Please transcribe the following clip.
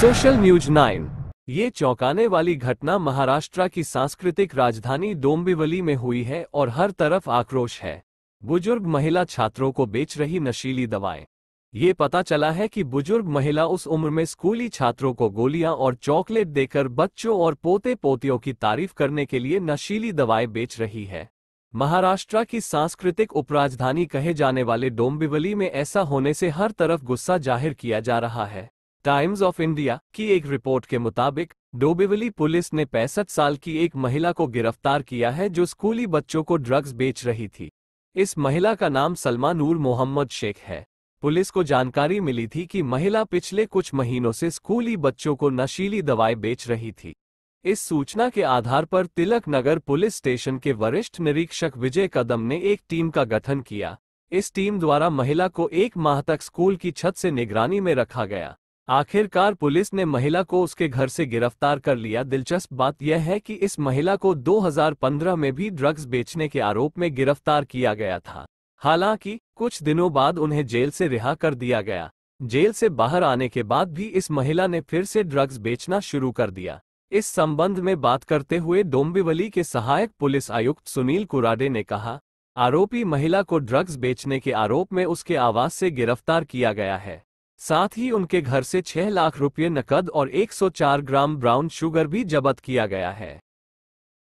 social news nine ये चौंकाने वाली घटना महाराष्ट्र की सांस्कृतिक राजधानी डोम्बिवली में हुई है और हर तरफ आक्रोश है बुजुर्ग महिला छात्रों को बेच रही नशीली दवाएं ये पता चला है कि बुजुर्ग महिला उस उम्र में स्कूली छात्रों को गोलियां और चॉकलेट देकर बच्चों और पोते पोतियों की तारीफ करने के लिए नशीली दवाएं बेच रही है महाराष्ट्र की सांस्कृतिक उपराजधानी कहे जाने वाले डोम्बिवली में ऐसा होने से हर तरफ गुस्सा जाहिर किया जा रहा है टाइम्स ऑफ इंडिया की एक रिपोर्ट के मुताबिक डोबिवली पुलिस ने पैंसठ साल की एक महिला को गिरफ्तार किया है जो स्कूली बच्चों को ड्रग्स बेच रही थी इस महिला का नाम सलमान नूर मोहम्मद शेख है पुलिस को जानकारी मिली थी कि महिला पिछले कुछ महीनों से स्कूली बच्चों को नशीली दवाएं बेच रही थी इस सूचना के आधार पर तिलक नगर पुलिस स्टेशन के वरिष्ठ निरीक्षक विजय कदम ने एक टीम का गठन किया इस टीम द्वारा महिला को एक माह तक स्कूल की छत से निगरानी में रखा गया आखिरकार पुलिस ने महिला को उसके घर से गिरफ्तार कर लिया दिलचस्प बात यह है कि इस महिला को 2015 में भी ड्रग्स बेचने के आरोप में गिरफ्तार किया गया था हालांकि कुछ दिनों बाद उन्हें जेल से रिहा कर दिया गया जेल से बाहर आने के बाद भी इस महिला ने फिर से ड्रग्स बेचना शुरू कर दिया इस संबंध में बात करते हुए डोम्बिवली के सहायक पुलिस आयुक्त सुनील कुराडे ने कहा आरोपी महिला को ड्रग्स बेचने के आरोप में उसके आवास से गिरफ्तार किया गया है साथ ही उनके घर से छह लाख रुपये नकद और 104 ग्राम ब्राउन शुगर भी जब्त किया गया है